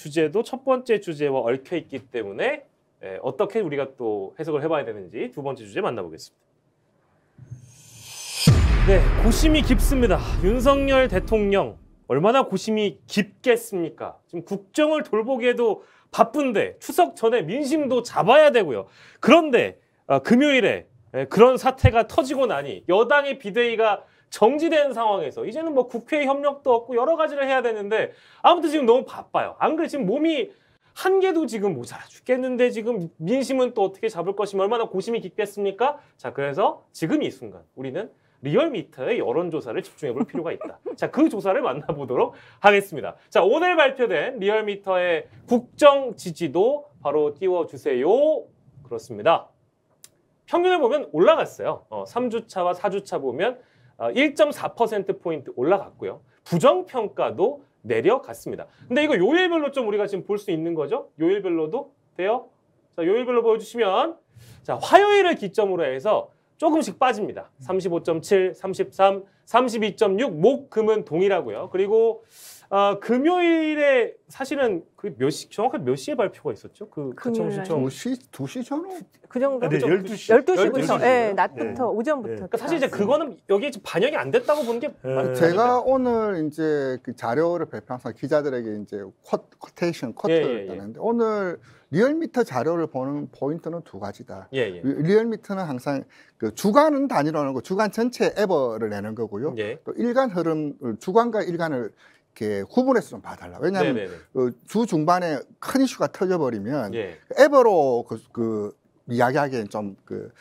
주제도 첫 번째 주제와 얽혀 있기 때문에 예, 어떻게 우리가 또 해석을 해봐야 되는지 두 번째 주제 만나보겠습니다. 네, 고심이 깊습니다. 윤석열 대통령 얼마나 고심이 깊겠습니까? 지금 국정을 돌보기에도 바쁜데 추석 전에 민심도 잡아야 되고요. 그런데 어, 금요일에 예, 그런 사태가 터지고 나니 여당의 비대위가 정지된 상황에서 이제는 뭐 국회 협력도 없고 여러 가지를 해야 되는데 아무튼 지금 너무 바빠요. 안 그래 지금 몸이 한 개도 지금 모자라 죽겠는데 지금 민심은 또 어떻게 잡을 것이며 얼마나 고심이 깊겠습니까? 자 그래서 지금 이 순간 우리는 리얼미터의 여론조사를 집중해 볼 필요가 있다. 자, 그 조사를 만나보도록 하겠습니다. 자, 오늘 발표된 리얼미터의 국정 지지도 바로 띄워주세요. 그렇습니다. 평균을 보면 올라갔어요. 어, 3주차와 4주차 보면 1.4%포인트 어, 올라갔고요. 부정평가도 내려갔습니다. 근데 이거 요일별로 좀 우리가 지금 볼 수 있는 거죠? 요일별로도 돼요? 자, 요일별로 보여주시면 자, 화요일을 기점으로 해서 조금씩 빠집니다. 35.7, 33, 32.6, 목, 금은 동일하고요. 그리고 어, 금요일에 사실은 그 몇 시, 정확하게 몇 시에 발표가 있었죠? 그 가청 신청. 2시, 뭐 2시잖아. 그 정도. 네, 12시. 12시부터. 12시. 예, 낮부터, 예. 오전부터. 그러니까 사실 이제 예. 그거는 여기에 반영이 안 됐다고 보는 게. 예. 제가 오늘 이제 그 자료를 발표 항상 기자들에게 이제 컷, 코테이션, 예, 예, 예. 커트를 따는데 오늘 리얼미터 자료를 보는 포인트는 두 가지다. 예, 예. 리- 리얼미터는 항상 그 주간은 단위로 하는 거, 주간 전체 에버를 내는 거고요. 예. 또 일간 흐름, 주간과 일간을 이렇게 구분해서 좀 봐달라. 왜냐하면 네주 네, 네. 어, 중반에 큰 이슈가 터져버리면 예. 에버로 그, 그 이야기하기엔 좀그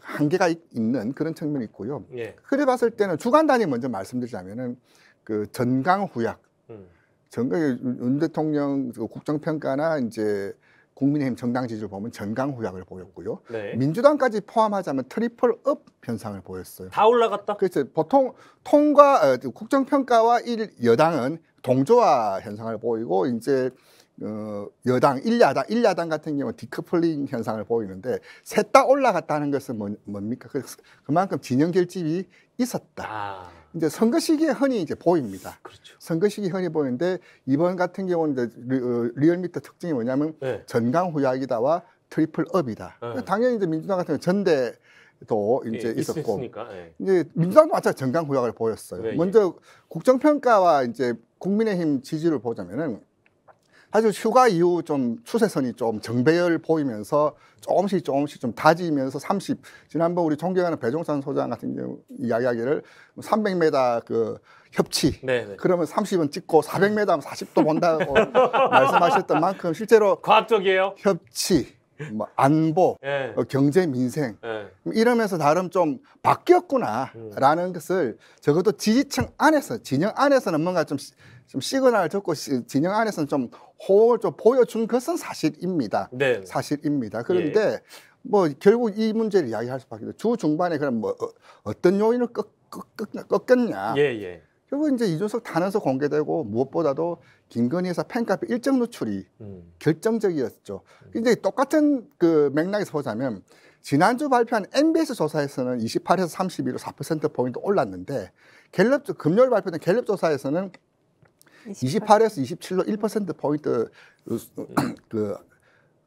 한계가 있는 그런 측면이 있고요. 예. 그래 봤을 때는 주간 단위 먼저 말씀드리자면은 그 전강 후약, 음. 전강 윤 대통령 그 국정평가나 이제 국민의힘 정당 지지를 보면 전강후약을 보였고요. 네. 민주당까지 포함하자면 트리플 업 현상을 보였어요. 다 올라갔다. 그래서 그렇죠. 보통 통과 어, 국정평가와 일 여당은 동조화 현상을 보이고 이제 어, 여당, 일야당, 일야당 같은 경우 는 디커플링 현상을 보이는데 셋 다 올라갔다는 것은 뭐, 뭡니까? 그, 그만큼 그 진영 결집이 있었다. 아. 이제 선거 시기에 흔히 이제 보입니다. 그렇죠. 선거 시기 에 흔히 보이는데 이번 같은 경우는 이제 리, 어, 얼미터 특징이 뭐냐면 네. 전강 후약이다와 트리플 업이다. 네. 그러니까 당연히 이제 민주당 같은 경우 는 전대 도 예, 이제 예, 있었고 예. 이제 민주당도 마찬가지 전강 후약을 보였어요. 네, 예. 먼저 예. 국정평가와 이제 국민의힘 지지를 보자면은 사실 휴가 이후 좀 추세선이 좀 정배열 보이면서 조금씩 조금씩 좀 다지면서 30 지난번 우리 존경하는 배종산 소장 같은 경우 이야기를 300m 그 협치 네네. 네. 그러면 30은 찍고 400m 하면 40도 본다고 말씀하셨던 만큼 실제로 과학적이에요. 협치 뭐 안보, 예. 어, 경제, 민생 예. 이러면서 나름 좀 바뀌었구나라는 음. 것을 적어도 지지층 안에서 진영 안에서는 뭔가 좀, 좀 시그널을 듣고 진영 안에서는 좀 호응을 좀 보여준 것은 사실입니다. 네. 사실입니다. 그런데 예. 뭐 결국 이 문제를 이야기할 수밖에 없죠. 주 중반에 그럼 뭐 어, 어떤 요인을 꺾, 꺾, 꺾, 꺾였냐? 예, 예. 그리고 이제 이준석 단에서 공개되고 무엇보다도 김건희 에서 팬카페 일정 노출이 음. 결정적이었죠. 이제 음. 똑같은 그 맥락에서 보자면 지난주 발표한 MBS 조사에서는 28에서 32로 4%포인트 올랐는데 갤럽 금요일 발표된 갤럽 조사에서는 28. 에서 27로 1%포인트 그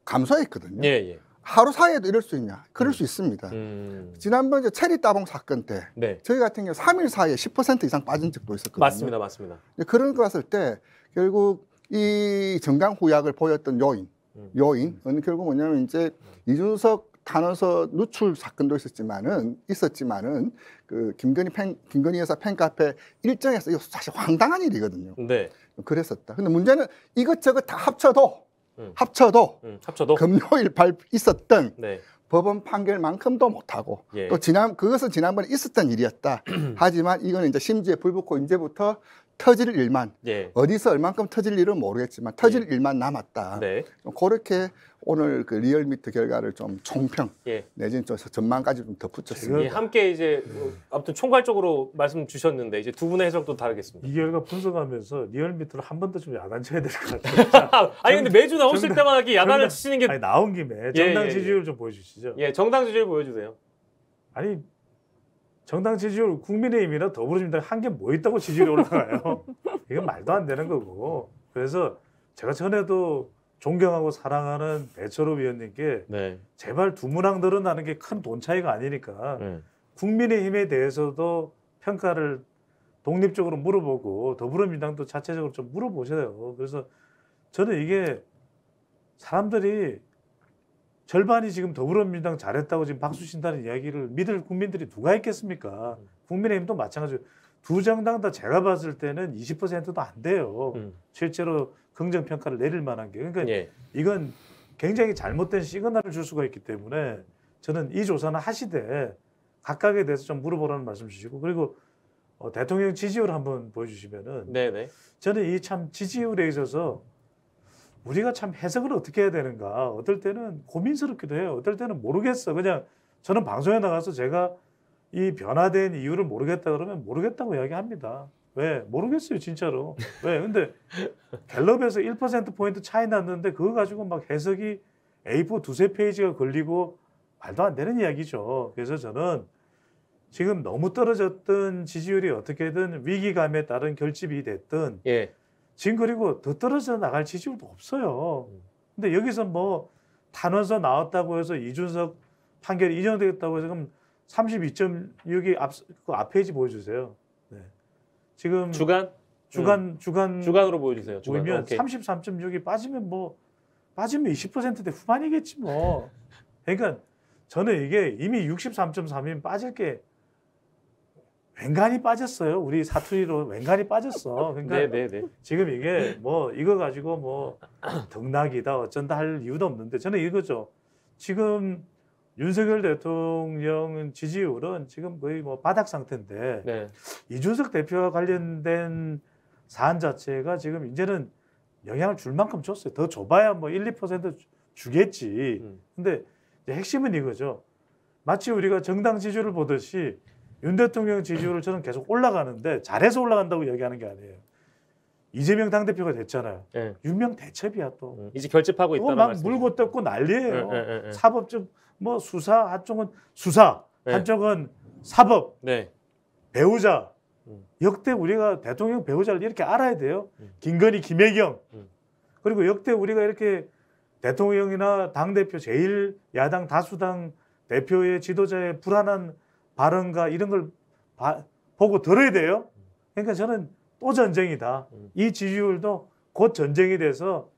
감소했거든요. 예, 예. 하루 사이에도 이럴 수 있냐? 그럴 음. 수 있습니다. 음. 지난번 이제 체리 따봉 사건 때 네. 저희 같은 경우 3일 사이에 10% 이상 빠진 적도 있었거든요. 맞습니다, 맞습니다. 그런 거 봤을 때 결국 이 정강 후약을 보였던 요인, 음. 요인은 결국 뭐냐면 이제 이준석 단어서 누출 사건도 있었지만은 있었지만은 그 김건희 팬 김건희 여사 팬카페 일정에서 이거 사실 황당한 일이거든요. 네. 그랬었다. 근데 문제는 이것저것 다 합쳐도 음. 합쳐도, 음. 합쳐도 금요일 발 있었던 네. 법원 판결만큼도 못하고 예. 또 지난 그것은 지난번에 있었던 일이었다. 하지만 이거는 이제 심지에 불붙고 이제부터 터질 일만 예. 어디서 얼만큼 터질 일은 모르겠지만 터질 예. 일만 남았다. 네. 그렇게 오늘 그 리얼미터 결과를 좀 총평 예. 내지는 좀 전망까지 좀 덧붙였습니다. 예, 함께 이제 아무튼 총괄적으로 말씀 주셨는데 이제 두 분의 해석도 다르겠습니다. 이 결과 분석하면서 리얼미터를 한 번 더 좀 야단쳐야 될 것 같아요. 아니 근데 매주 나오실 정당, 때마다 이렇게 야단을 정당, 치시는 게 아니, 나온 김에 예, 정당 예, 예. 지지율 좀 보여주시죠. 예, 정당 지지율 보여주세요. 아니 정당 지지율 국민의힘이나 더불어민주당 한게 뭐 있다고 지지율이 올라가요? 이건 말도 안 되는 거고. 그래서 제가 전에도 존경하고 사랑하는 배철호 위원님께 네. 제발 두 문항들은 나는 게 큰 돈 차이가 아니니까 네. 국민의힘에 대해서도 평가를 독립적으로 물어보고 더불어민주당도 자체적으로 좀 물어보셔요. 그래서 저는 이게 사람들이 절반이 지금 더불어민주당 잘했다고 지금 박수 친다는 이야기를 믿을 국민들이 누가 있겠습니까? 음. 국민의힘도 마찬가지로 두 정당 다 제가 봤을 때는 20%도 안 돼요. 음. 실제로 긍정 평가를 내릴 만한 게 그러니까 예. 이건 굉장히 잘못된 시그널을 줄 수가 있기 때문에 저는 이 조사는 하시되 각각에 대해서 좀 물어보라는 말씀 주시고 그리고 어, 대통령 지지율 한번 보여주시면은 네네. 네. 저는 이 참 지지율에 있어서 우리가 참 해석을 어떻게 해야 되는가. 어떨 때는 고민스럽기도 해요. 어떨 때는 모르겠어. 그냥 저는 방송에 나가서 제가 이 변화된 이유를 모르겠다 그러면 모르겠다고 이야기합니다. 왜? 모르겠어요, 진짜로. 왜? 근데 갤럽에서 1%포인트 차이 났는데 그거 가지고 막 해석이 A4 두세 페이지가 걸리고 말도 안 되는 이야기죠. 그래서 저는 지금 너무 떨어졌던 지지율이 어떻게든 위기감에 따른 결집이 됐든 예. 지금 그리고 더 떨어져 나갈 지지율도 없어요. 음. 근데 여기서 뭐단원서 나왔다고 해서 이준석 판결이 인정되겠다고 해서 그럼 32.6이 앞, 그 앞페이지 보여주세요. 네. 지금 주간 주간 음. 주간 주간으로 보여주세요. 주간. 보이면 오케이. 33.6이 빠지면 뭐 빠지면 20%대 후반이겠지 뭐. 그러니까 저는 이게 이미 63.3이면 빠질 게 왠간히 빠졌어요. 우리 사투리로 왠간히 빠졌어. 그러니까 네네네. 네, 네. 지금 이게 뭐 이거 가지고 뭐 등락이다 어쩐다 할 이유도 없는데 저는 이거죠. 지금 윤석열 대통령 지지율은 지금 거의 뭐 바닥 상태인데 네. 이준석 대표와 관련된 사안 자체가 지금 이제는 영향을 줄 만큼 줬어요. 더 줘봐야 뭐 1, 2% 주겠지. 음. 근데 이제 핵심은 이거죠. 마치 우리가 정당 지지율을 보듯이 윤 대통령 지지율을 저는 계속 올라가는데 잘해서 올라간다고 얘기하는 게 아니에요. 이재명 당대표가 됐잖아요. 네. 예. 유명 대첩이야 또. 음, 이제 결집하고 있다는 말씀 물고 뜯고 난리예요. 네, 네, 사법적 뭐 수사 한쪽은 수사 예. 한쪽은 사법 네. 배우자 음. 역대 우리가 대통령 배우자를 이렇게 알아야 돼요. 음. 김건희, 김혜경 그리고 역대 우리가 이렇게 대통령이나 당 대표 제일 야당 다수당 대표의 지도자의 불안한 발언과 이런 걸 바, 보고 들어야 돼요. 그러니까 저는 또 전쟁이다. 음. 이 지지율도 곧 전쟁이 돼서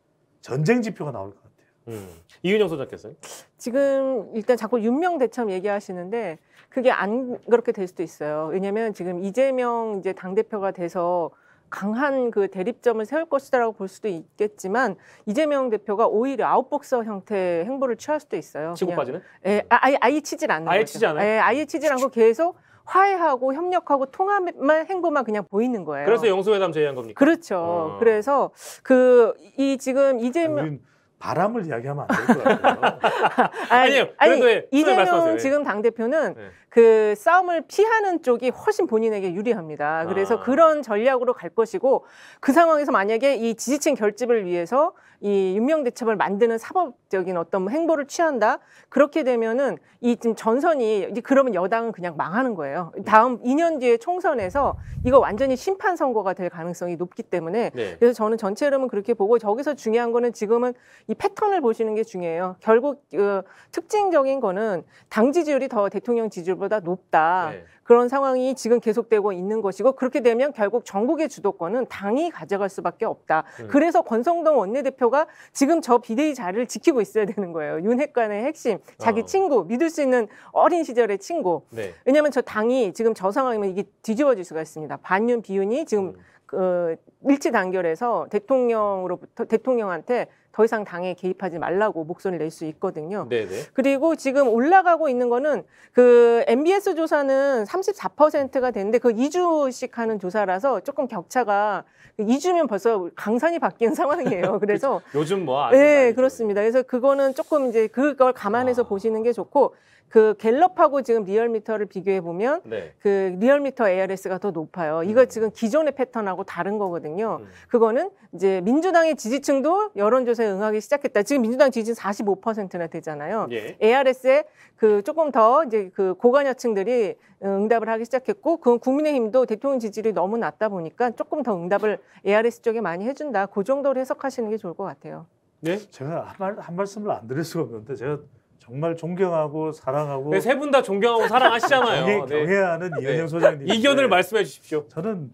전쟁 지표가 나올 것 같아요. 음. 이윤영 소장께서요? 지금 일단 자꾸 윤명 대참 얘기하시는데 그게 안 그렇게 될 수도 있어요. 왜냐하면 지금 이재명 이제 당 대표가 돼서 강한 그 대립점을 세울 것이다라고 볼 수도 있겠지만 이재명 대표가 오히려 아웃복서 형태의 행보를 취할 수도 있어요. 치고 빠지는? 예, 아, 아예 아예 치질 않는 아예 거죠. 치지 않아요? 예, 아예 치질 않고 계속 화해하고 협력하고 통합만 행보만 그냥 보이는 거예요. 그래서 영수회담 제의한 겁니까? 그렇죠. 어. 그래서 그 이 지금 이재명 우린... 바람을 이야기하면 안 될 것 같아요. 아니, 아니요. 아니, 예, 이재명 말씀하세요. 예. 지금 당 대표는 네. 그 싸움을 피하는 쪽이 훨씬 본인에게 유리합니다. 그래서 아. 그런 전략으로 갈 것이고 그 상황에서 만약에 이 지지층 결집을 위해서 이유명대첩을 만드는 사법적인 어떤 행보를 취한다. 그렇게 되면은 이 지금 전선이 이제 그러면 여당은 그냥 망하는 거예요. 네. 다음 2년 뒤에 총선에서 이거 완전히 심판 선거가 될 가능성이 높기 때문에 네. 그래서 저는 전체 흐름은 그렇게 보고 저기서 중요한 거는 지금은 이 패턴을 보시는 게 중요해요. 결국 그 특징적인 거는 당 지지율이 더 대통령 지지율보다 높다. 네. 그런 상황이 지금 계속되고 있는 것이고 그렇게 되면 결국 전국의 주도권은 당이 가져갈 수밖에 없다. 네. 그래서 권성동 원내대표가 지금 저 비대위 자리를 지키고 있어야 되는 거예요. 윤핵관의 핵심, 자기 어. 친구, 믿을 수 있는 어린 시절의 친구. 네. 왜냐하면 저 당이 지금 저 상황이면 이게 뒤집어질 수가 있습니다. 반윤 비윤이 지금 음. 그 일치 단결해서 대통령으로부터 대통령한테 더 이상 당에 개입하지 말라고 목소리를 낼 수 있거든요. 네네. 그리고 지금 올라가고 있는 거는 그 MBS 조사는 34%가 되는데 그 2주씩 하는 조사라서 조금 격차가 2주면 그 벌써 강산이 바뀐 상황이에요. 그래서 요즘 뭐 네, 그렇습니다. 그래서 그거는 조금 이제 그걸 감안해서 아. 보시는 게 좋고 그 갤럽하고 지금 리얼미터를 비교해 보면 네. 그 리얼미터 ARS가 더 높아요. 이거 음. 지금 기존의 패턴하고 다른 거거든요. 음. 그거는 이제 민주당의 지지층도 여론조사에 a r 응하기 시작했다. 지금 민주당 지지 율 45%나 되잖아요. 예. ARS에 그 조금 더 이제 그 고관여층들이 응답을 하기 시작했고 그 국민의힘도 대통령 지지율이 너무 낮다 보니까 조금 더 응답을 ARS 쪽에 많이 해준다. 그 정도로 해석하시는 게 좋을 것 같아요. 네, 제가 한, 말, 한 말씀을 안 드릴 수가 없는데 제가 정말 존경하고 사랑하고 네, 세분 다 존경하고 사랑하시잖아요. 경 네. 경애하는 네. 이현영 소장님 이견을 네. 말씀해 주십시오. 저는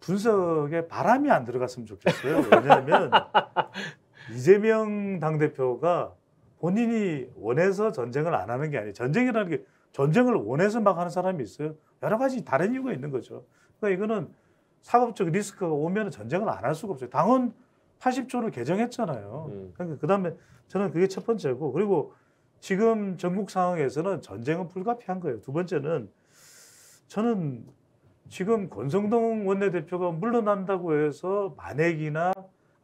분석에 바람이 안 들어갔으면 좋겠어요. 왜냐하면 이재명 당대표가 본인이 원해서 전쟁을 안 하는 게 아니에요. 전쟁이라는 게 전쟁을 원해서 막 하는 사람이 있어요. 여러 가지 다른 이유가 있는 거죠. 그러니까 이거는 사법적 리스크가 오면 전쟁을 안 할 수가 없어요. 당원 80조를 개정했잖아요. 음. 그러니까 그다음에 저는 그게 첫 번째고 그리고 지금 전국 상황에서는 전쟁은 불가피한 거예요. 두 번째는 저는 지금 권성동 원내대표가 물러난다고 해서 만액이나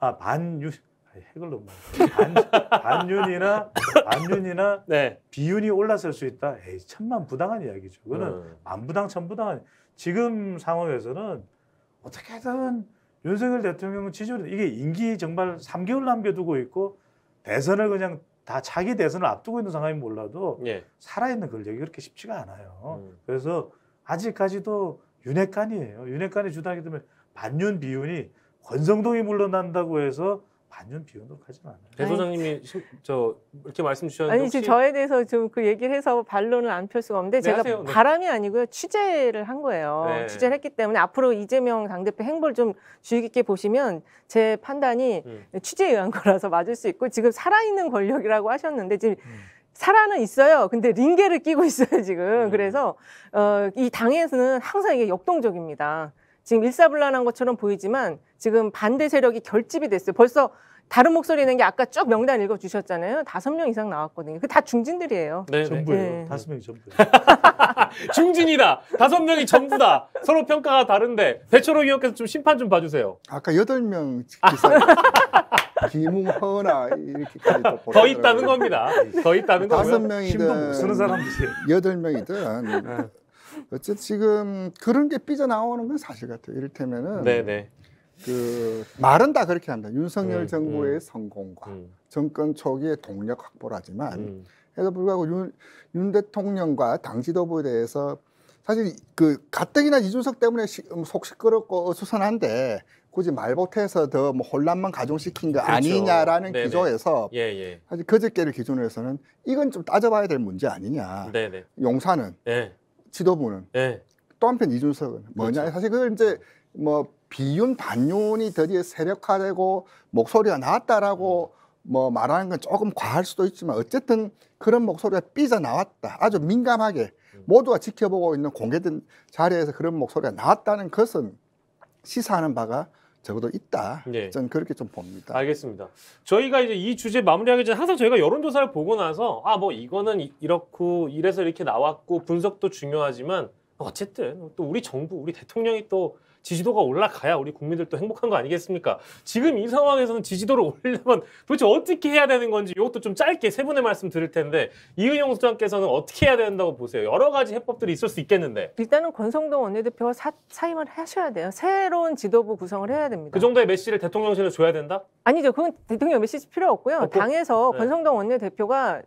아, 반 핵을 아, 넘어 반윤이나 반윤이나 네. 비윤이 올라설 수 있다. 에이 천만 부당한 이야기죠. 그거는 네. 만부당 천부당한 지금 상황에서는 어떻게든 윤석열 대통령은 지지율 이게 임기 정말 3개월 남겨두고 있고 대선을 그냥 다 자기 대선을 앞두고 있는 상황이 몰라도 예. 살아있는 권력이 그렇게 쉽지가 않아요. 음. 그래서 아직까지도 윤핵관이에요. 윤핵관이 주도하게 되면 반윤 비윤이 권성동이 물러난다고 해서 반전 비운도록 하진 않아요. 배 네, 소장님이 저 이렇게 말씀 주셨는데 아니 지금 저에 대해서 좀 그 얘기를 해서 반론을 안 펼 수가 없는데 네, 제가 하세요. 네. 바람이 아니고요 취재를 한 거예요. 네. 취재를 했기 때문에 앞으로 이재명 당대표 행보를 좀 주의 깊게 보시면 제 판단이 음. 취재에 의한 거라서 맞을 수 있고 지금 살아있는 권력이라고 하셨는데 지금 음. 살아는 있어요. 근데 링게를 끼고 있어요 지금. 음. 그래서 어, 이 당에서는 항상 이게 역동적입니다. 지금 일사불란한 것처럼 보이지만 지금 반대 세력이 결집이 됐어요. 벌써 다른 목소리 있는 게 아까 쭉 명단 읽어 주셨잖아요. 다섯 명 이상 나왔거든요. 그 다 중진들이에요. 네, 네. 전부예요. 네. 다섯 명이 전부. 중진이다. 다섯 명이 전부다. 서로 평가가 다른데 배철호 위원께서 좀 심판 좀 봐주세요. 아까 여덟 명 김웅, 허나 이렇게까지 더 있다는 겁니다. 더 있다는 거예요 다섯 명이든 쓰는 사람들 이 여덟 명이든 네. 어쨌든 지금 그런 게 삐져나오는 건 사실 같아요. 이를테면은 네네. 네. 그 말은 다 그렇게 한다. 윤석열 음, 정부의 음. 성공과 음. 정권 초기의 동력 확보라지만 음. 그래서 불구하고 윤, 윤 대통령과 당 지도부에 대해서 사실 그 가뜩이나 이준석 때문에 시, 음, 속 시끄럽고 수선한데 굳이 말못해서 더뭐 혼란만 가중시킨 거 그렇죠. 아니냐라는 네네. 네. 기조에서 예, 예. 사실 그저께를 기준으로 해서는 이건 좀 따져봐야 될 문제 아니냐. 네네. 용사는 네. 네. 지도부는 네. 또 한편 이준석은 뭐냐 그렇죠. 사실 그걸 이제 뭐 비윤 반윤이 드디어 세력화되고 목소리가 나왔다라고 음. 뭐 말하는 건 조금 과할 수도 있지만 어쨌든 그런 목소리가 삐져 나왔다 아주 민감하게 음. 모두가 지켜보고 있는 공개된 자리에서 그런 목소리가 나왔다는 것은 시사하는 바가 적어도 있다. 네. 저는 그렇게 좀 봅니다. 알겠습니다. 저희가 이제 이 주제 마무리하기 전에 항상 저희가 여론조사를 보고 나서 아뭐 이거는 이렇고 이래서 이렇게 나왔고 분석도 중요하지만 어쨌든 또 우리 정부, 우리 대통령이 또 지지도가 올라가야 우리 국민들도 행복한 거 아니겠습니까? 지금 이 상황에서는 지지도를 올리려면 도대체 어떻게 해야 되는 건지 이것도 좀 짧게 세 분의 말씀 드릴 텐데 이은영 수장께서는 어떻게 해야 된다고 보세요? 여러 가지 해법들이 있을 수 있겠는데. 일단은 권성동 원내대표와 사, 사임을 하셔야 돼요. 새로운 지도부 구성을 해야 됩니다. 그 정도의 메시를 대통령실에 줘야 된다? 아니죠. 그건 대통령 메시지 필요 없고요. 없 어, 그, 당에서 네. 권성동 원내대표가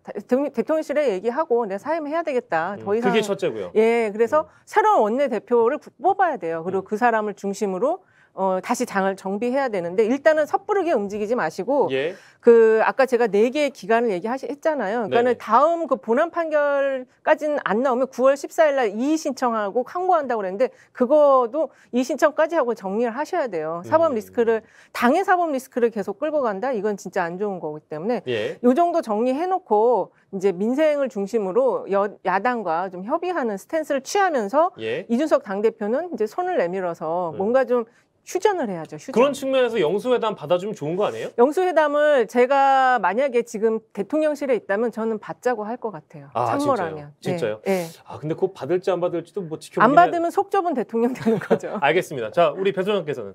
대통령실에 얘기하고 내 사임해야 되겠다. 음, 더 이상 그게 첫째고요. 예, 그래서 음. 새로운 원내대표를 뽑아야 돼요. 그리고 음. 그 사람을 중심으로 어, 다시 장을 정비해야 되는데 일단은 섣부르게 움직이지 마시고 예. 그 아까 제가 네 개의 기간을 얘기했잖아요. 그러니까는 네. 다음 그 본안 판결까지는 안 나오면 9월 14일 날 이의 신청하고 항고한다고 그랬는데 그거도 이의 신청까지 하고 정리를 하셔야 돼요. 음. 사법 음. 리스크를 당의 사법 리스크를 계속 끌고 간다. 이건 진짜 안 좋은 거기 때문에 예. 요 정도 정리해 놓고 이제 민생을 중심으로 여, 야당과 좀 협의하는 스탠스를 취하면서 예. 이준석 당 대표는 이제 손을 내밀어서 음. 뭔가 좀 휴전을 해야죠. 휴전. 그런 측면에서 영수회담 받아주면 좋은 거 아니에요? 영수회담을 제가 만약에 지금 대통령실에 있다면 저는 받자고 할 것 같아요. 아, 참모라면. 진짜요? 네, 진짜요? 네. 아 근데 그거 받을지 안 받을지도 뭐지켜안 받으면 속 좁은 대통령 되는 거죠. 알겠습니다. 자 우리 배 소장께서는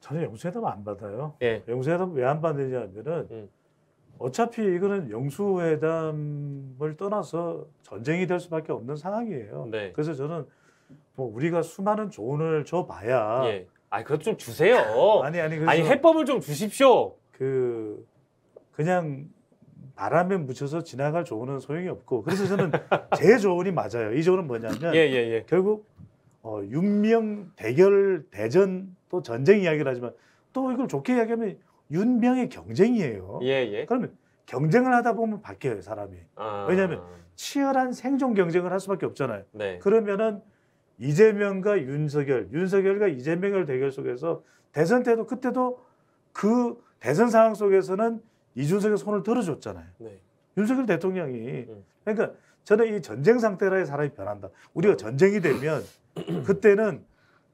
저는 영수회담 안 받아요. 예. 영수회담 왜 안 받느냐면은 음. 어차피 이거는 영수회담을 떠나서 전쟁이 될 수밖에 없는 상황이에요. 네. 그래서 저는 뭐 우리가 수많은 조언을 줘봐야 예. 아니 그것좀 주세요. 아니 아니 아니 해법을 좀 주십시오. 그 그냥 바람에 묻혀서 지나갈 조언은 소용이 없고 그래서 저는 제 조언이 맞아요. 이 조언은 뭐냐면 예, 예, 예. 결국 어, 윤명 대결 대전 또 전쟁 이야기를 하지만 또 이걸 좋게 이야기하면 윤명의 경쟁이에요. 예, 예. 그러면 경쟁을 하다 보면 바뀌어요 사람이. 아... 왜냐하면 치열한 생존 경쟁을 할 수밖에 없잖아요. 네. 그러면은 이재명과 윤석열, 윤석열과 이재명을 대결 속에서 대선 때도 그때도 그 대선 상황 속에서는 이준석의 손을 들어줬잖아요. 네. 윤석열 대통령이 음. 그러니까 저는 이 전쟁 상태라의 사람이 변한다. 우리가 음. 전쟁이 되면 그때는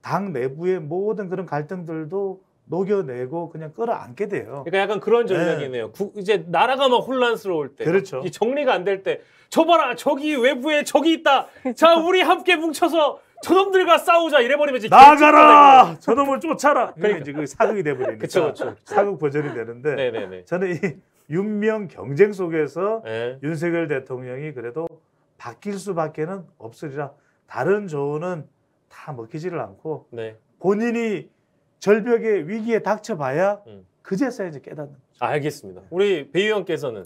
당 내부의 모든 그런 갈등들도 녹여내고 그냥 끌어안게 돼요. 그러니까 약간 그런 네. 전략이네요. 네. 이제 나라가 막 혼란스러울 때, 그렇죠. 이 정리가 안 될 때, 저 봐라 저기 외부에 저기 있다. 자 우리 함께 뭉쳐서 저놈들과 싸우자 이래버리면 이제 나가라 저놈을 쫓아라 그러니 그러니까. 이제 그 사극이 돼버리니까 그쵸, 그쵸. 사극 버전이 되는데 네네네. 저는 이 윤명 경쟁 속에서 네. 윤석열 대통령이 그래도 바뀔 수밖에는 없으리라 다른 조언은 다 먹히지를 않고 네. 본인이 절벽의 위기에 닥쳐봐야 음. 그제서야 이제 깨닫는 거죠. 알겠습니다. 우리 배 의원께서는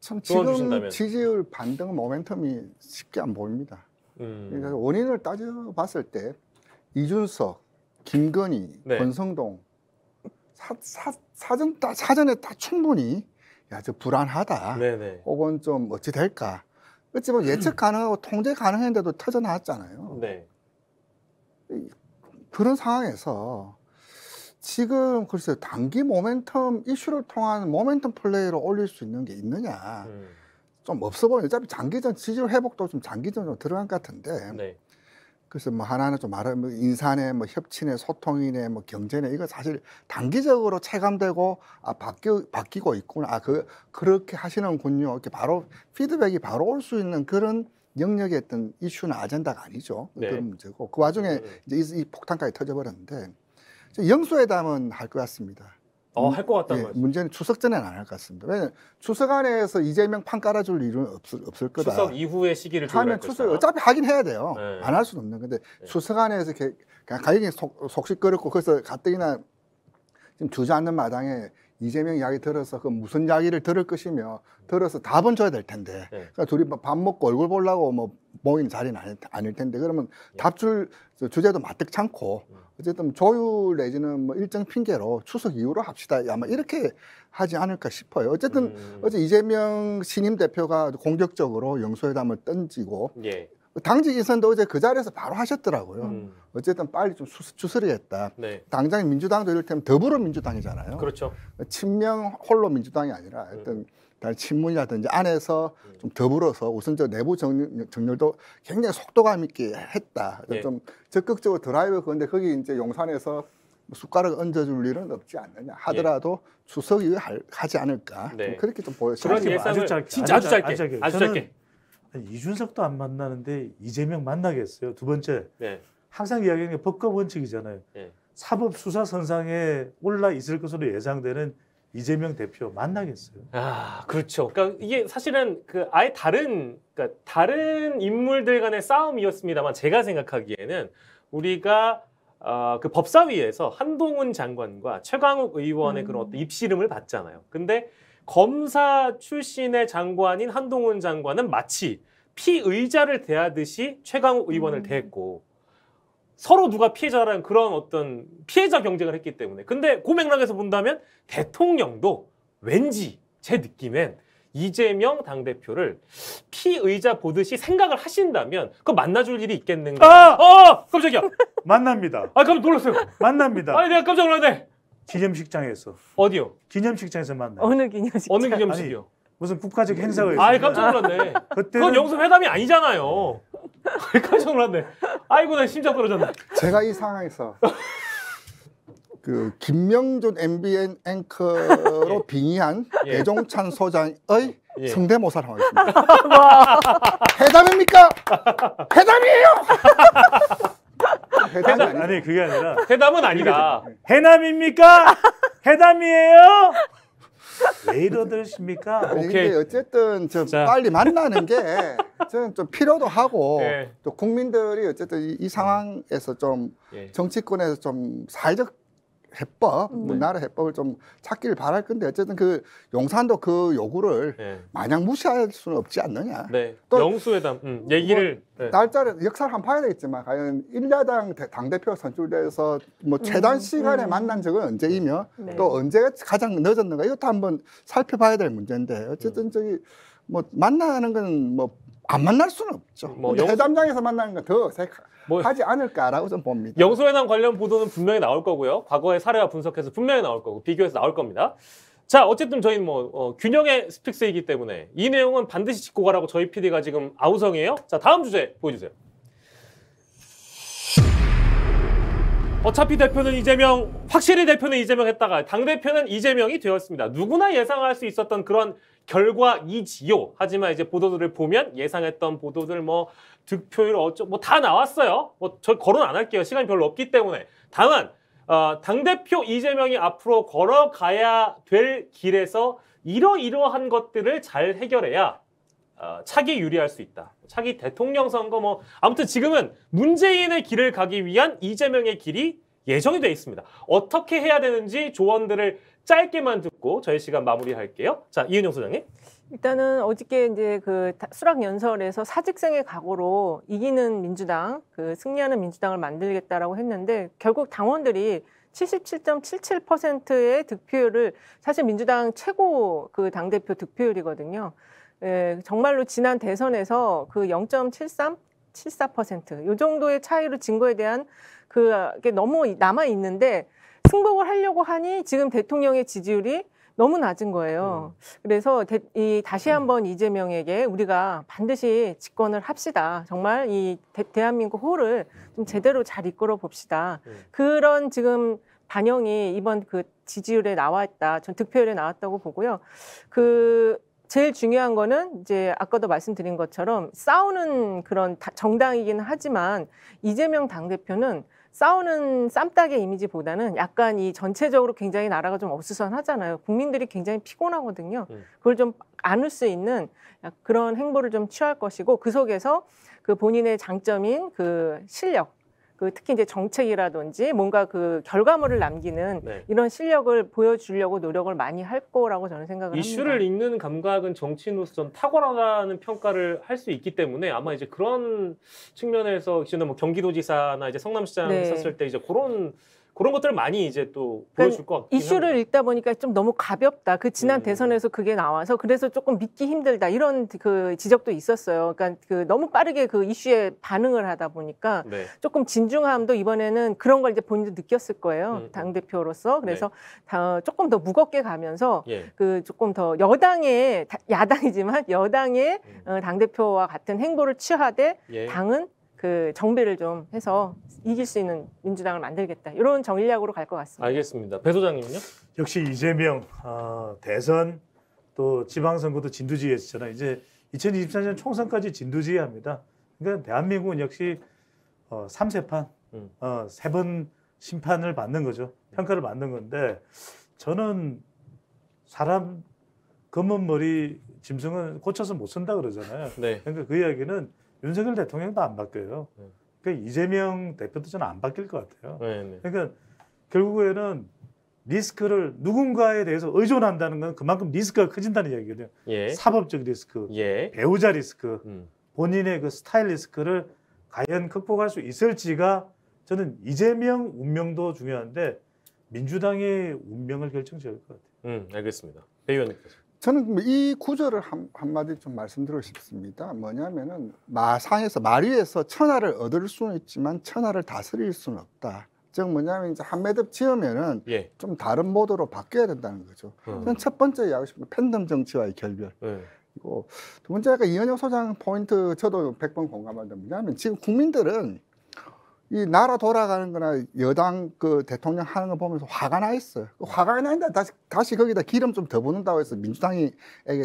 참 지금 지지율 반등 모멘텀이 쉽게 안 보입니다. 음. 그러니까 원인을 따져봤을 때 이준석, 김건희, 네. 권성동 사, 사, 사전 따, 사전에 다 충분히 야 저 불안하다. 네네. 혹은 좀 어찌 될까. 어찌 보면 예측 가능하고 통제 가능했는데도 터져나왔잖아요. 네. 그런 상황에서 지금 글쎄 단기 모멘텀 이슈를 통한 모멘텀 플레이로 올릴 수 있는 게 있느냐. 음. 좀 없어 보이요 어차피 장기전 지지율 회복도 좀 장기전 좀 들어간 것 같은데. 네. 그래서 뭐하나는좀 말하면 뭐, 뭐 인사네, 뭐 협치네, 소통이네, 뭐 경제네 이거 사실 단기적으로 체감되고 아 바뀌 바뀌고 있구나. 아그 그렇게 하시는군요. 이렇게 바로 피드백이 바로 올 수 있는 그런 영역의 어떤 이슈나 아젠다가 아니죠. 네. 그런 문제고 그 와중에 음. 이제 이, 이 폭탄까지 터져버렸는데 영수회담은 할 것 같습니다. 어, 할 것 같다는 예, 거죠. 문제는 추석 전에는 안 할 것 같습니다. 왜냐하면 추석 안에서 이재명 판 깔아줄 일은 없을, 없을 거다. 추석 이후의 시기를 하면 추석 것이다. 어차피 하긴 해야 돼요. 네. 안할 수는 없는 건데 네. 추석 안에서 이렇 가격이 속, 속시끄럽고 그래서 가뜩이나 지금 주저앉는 마당에 이재명 이야기 들어서 그 무슨 이야기를 들을 것이며 들어서 답은 줘야 될 텐데 네. 그러니까 둘이 밥 먹고 얼굴 보려고 뭐 모인 자리는 아닐, 아닐 텐데 그러면 네. 답줄 주제도 마뜩찮고 음. 어쨌든 조율 내지는 뭐 일정 핑계로 추석 이후로 합시다 아마 뭐 이렇게 하지 않을까 싶어요 어쨌든 음. 어제 이재명 신임 대표가 공격적으로 영수회담을 던지고 예. 당직 인선도 어제 그 자리에서 바로 하셨더라고요. 음. 어쨌든 빨리 좀 수, 추스리겠다. 네. 당장 민주당도 이를테면 더불어민주당이잖아요. 그렇죠. 친명 홀로 민주당이 아니라 일단 음. 친문이라든지 안에서 음. 좀 더불어서 우선적 내부 정리, 정렬도 굉장히 속도감 있게 했다. 네. 좀 적극적으로 드라이브 그런데 거기 이제 용산에서 뭐 숟가락 얹어줄 일은 없지 않느냐 하더라도 예. 추석 이후에 하지 않을까 네. 좀 그렇게 좀 보여주세요. 그런 예상을 아주 짧게, 진짜 아주 짧게, 아주 짧게. 아주 짧게. 이준석도 안 만나는데 이재명 만나겠어요. 두 번째 네. 항상 이야기하는 게 법과 원칙이잖아요. 네. 사법 수사 선상에 올라 있을 것으로 예상되는 이재명 대표 만나겠어요. 아 그렇죠. 그러니까 이게 사실은 그 아예 다른 그러니까 다른 인물들 간의 싸움이었습니다만 제가 생각하기에는 우리가 어, 그 법사위에서 한동훈 장관과 최강욱 의원의 음. 그런 어떤 입씨름을 봤잖아요. 근데 검사 출신의 장관인 한동훈 장관은 마치 피의자를 대하듯이 최강 의원을 음. 대했고 서로 누가 피해자라는 그런 어떤 피해자 경쟁을 했기 때문에 근데 그 맥락에서 본다면 대통령도 왠지 제 느낌엔 이재명 당대표를 피의자 보듯이 생각을 하신다면 그 만나줄 일이 있겠는가? 아! 어! 깜짝이야. 만납니다. 아, 깜짝 놀랐어요. 만납니다. 아 내가 깜짝 놀랐네. 기념식장에서. 어디요? 기념식장에서 만나요. 어느 기념식장? 어느 기념식이요? 무슨 국가적 행사가 있어요. 아이 깜짝 놀랐네. 그때 그건 영수 회담이 아니잖아요. 깜짝 놀랐네. 아이고 나 심장 떨어졌네. 제가 이 상황에서 그 김명준 MBN 앵커로 예. 빙의한 예. 배종찬 소장의 예. 성대모사를 하겠습니다. 와. 회담입니까? 회담이에요. 해담 아니, 아니 그게 아니라 해담은 아니다. 해남입니까? 해담이에요? 레 이러십니까? 더 오케이. 어쨌든 좀 자. 빨리 만나는 게 저는 좀 필요도 하고 네. 또 국민들이 어쨌든 이, 이 상황에서 좀 네. 정치권에서 좀 사회적 해법, 음. 우리나라 해법을 좀 찾기를 바랄 건데 어쨌든 그 용산도 그 요구를 네. 마냥 무시할 수는 없지 않느냐. 네. 또 영수회담 음, 얘기를 뭐 네. 날짜를 역사를 한번봐야 되겠지만 과연 일야당 당 대표 선출돼서 뭐 최단 음, 시간에 음. 만난 적은 언제이며 네. 또 네. 언제가 가장 늦었는가 이것도 한번 살펴봐야 될 문제인데 어쨌든 음. 저기 뭐 만나는 건 뭐 안 만날 수는 없죠. 뭐 영수... 회담장에서 만나는 건 더 어색하. 뭐 하지 않을까라고 저는 봅니다. 영소회담 관련 보도는 분명히 나올 거고요. 과거의 사례와 분석해서 분명히 나올 거고 비교해서 나올 겁니다. 자, 어쨌든 저희는 뭐 어, 균형의 스픽스이기 때문에 이 내용은 반드시 짚고 가라고 저희 PD가 지금 아우성이에요. 자, 다음 주제 보여주세요. 어차피 대표는 이재명, 확실히 대표는 이재명 했다가 당대표는 이재명이 되었습니다. 누구나 예상할 수 있었던 그런 결과이지요. 하지만 이제 보도들을 보면 예상했던 보도들 뭐 득표율 어쩌 뭐 다 나왔어요. 뭐저 거론 안 할게요. 시간이 별로 없기 때문에. 다만 어, 당대표 이재명이 앞으로 걸어가야 될 길에서 이러이러한 것들을 잘 해결해야 어, 차기 유리할 수 있다. 차기 대통령 선거 뭐 아무튼 지금은 문재인의 길을 가기 위한 이재명의 길이 예정이 돼 있습니다. 어떻게 해야 되는지 조언들을 짧게만 듣고 저희 시간 마무리할게요. 자, 이은영 소장님. 일단은 어저께 이제 그 수락 연설에서 사직생의 각오로 이기는 민주당, 그 승리하는 민주당을 만들겠다라고 했는데 결국 당원들이 77.77%의 득표율을 사실 민주당 최고 그 당대표 득표율이거든요. 예, 정말로 지난 대선에서 그 0.73, 7 4요 정도의 차이로 진 거에 대한 그게 아, 너무 남아 있는데 승복을 하려고 하니 지금 대통령의 지지율이 너무 낮은 거예요. 음. 그래서 대, 이 다시 음. 한번 음. 이재명에게 우리가 반드시 집권을 합시다. 정말 이 대, 대 한민국 호를 좀 제대로 잘 이끌어 봅시다. 음. 그런 지금 반영이 이번 그 지지율에 나왔다전 득표율에 나왔다고 보고요. 그 제일 중요한 거는 이제 아까도 말씀드린 것처럼 싸우는 그런 정당이긴 하지만 이재명 당대표는 싸우는 쌈닭의 이미지보다는 약간 이 전체적으로 굉장히 나라가 좀 어수선하잖아요. 국민들이 굉장히 피곤하거든요. 음. 그걸 좀 안을 수 있는 그런 행보를 좀 취할 것이고 그 속에서 그 본인의 장점인 그 실력 그 특히 이제 정책이라든지 뭔가 그 결과물을 남기는 네. 이런 실력을 보여주려고 노력을 많이 할 거라고 저는 생각을 이슈를 읽는 감각은 정치인으로서 좀 탁월하다는 평가를 할 수 있기 때문에 아마 이제 그런 측면에서 지금 뭐 경기도지사나 이제 성남시장 네. 썼을때 이제 그런 그런 것들을 많이 이제 또 그러니까 보여줄 것 같아요. 이슈를 합니다. 읽다 보니까 좀 너무 가볍다. 그 지난 네. 대선에서 그게 나와서 그래서 조금 믿기 힘들다 이런 그 지적도 있었어요. 그러니까 그 너무 빠르게 그 이슈에 반응을 하다 보니까 네. 조금 진중함도 이번에는 그런 걸 이제 본인도 느꼈을 거예요. 음. 음. 당 대표로서 네. 그래서 네. 조금 더 무겁게 가면서 예. 그 조금 더 여당의 야당이지만 여당의 음. 어, 당 대표와 같은 행보를 취하되 예. 당은 그 정비를 좀 해서 이길 수 있는 민주당을 만들겠다 이런 정일력으로갈 것 같습니다. 알겠습니다. 배 소장님은요? 역시 이재명 어, 대선 또 지방선거도 진두지휘했잖아요. 이제 2024년 총선까지 진두지휘합니다. 그러니까 대한민국은 역시 어, 3세판, 음. 어, 세번 심판을 받는 거죠. 평가를 받는 건데 저는 사람 검은 머리 짐승은 고쳐서 못 쓴다 그러잖아요. 네. 그러니까 그 이야기는 윤석열 대통령도 안 바뀌어요. 네. 그러니까 이재명 대표도 저는 안 바뀔 것 같아요. 네, 네. 그러니까 결국에는 리스크를 누군가에 대해서 의존한다는 건 그만큼 리스크가 커진다는 이기거든요 예. 사법적 리스크, 예. 배우자 리스크, 음. 본인의 그 스타일 리스크를 과연 극복할 수 있을지가 저는 이재명 운명도 중요한데 민주당의 운명을 결정지을 것 같아요. 음, 알겠습니다. 배 의원님께서. 저는 뭐 이 구절을 한, 한마디 좀 말씀드리고 싶습니다. 뭐냐면은 마상에서 마리에서 천하를 얻을 수는 있지만 천하를 다스릴 수는 없다. 즉 뭐냐면 이제 한 매듭 지으면은 예. 좀 다른 모드로 바뀌어야 된다는 거죠. 음. 첫 번째 이야기 싶은 팬덤 정치와의 결별. 예. 그리고 두 번째가 이현영 소장 포인트 저도 100번 공감합니다 뭐냐면 지금 국민들은 이 나라 돌아가는 거나 여당 그 대통령 하는 거 보면서 화가 나 있어요. 그 화가 나는데 다시, 다시 거기다 기름 좀 더붓는다고 해서 민주당에게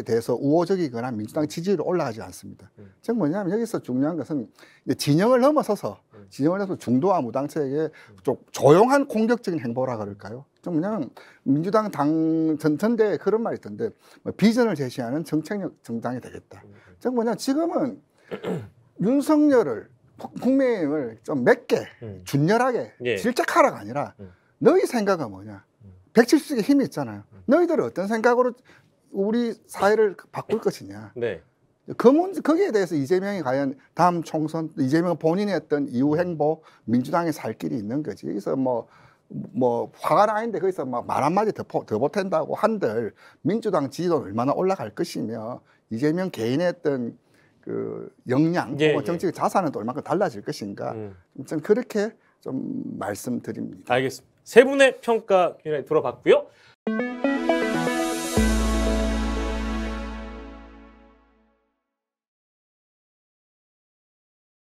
대해서 우호적이거나 민주당 지지율이 올라가지 않습니다. 음. 즉 뭐냐면 여기서 중요한 것은 진영을 넘어서서 음. 진영을 넘어서 중도와 무당체에게 좀 조용한 공격적인 행보라 그럴까요? 좀 그냥 민주당 당 전천대에 그런 말이 있던데 뭐 비전을 제시하는 정책력 정당이 되겠다. 음, 즉 뭐냐 면 지금은 윤석열을 국민임을좀 맵게 음. 준열하게 예. 질책하라가 아니라 음. 너희 생각은 뭐냐 170개 음. 힘이 있잖아요 음. 너희들은 어떤 생각으로 우리 사회를 바꿀 것이냐 네. 그 문제 거기에 대해서 이재명이 과연 다음 총선 이재명 본인의 했던 이후 음. 행보 민주당의살 길이 있는 거지 그래서 뭐뭐 뭐 화가 나는데 거기서 막말 한마디 더, 포, 더 보탠다고 한들 민주당 지지도 얼마나 올라갈 것이며 이재명 개인의 어떤 그 역량, 예, 뭐 정치적 예. 자산은 또 얼마큼 달라질 것인가. 음. 저 그렇게 좀 말씀드립니다. 알겠습니다. 세 분의 평가 들어봤고요.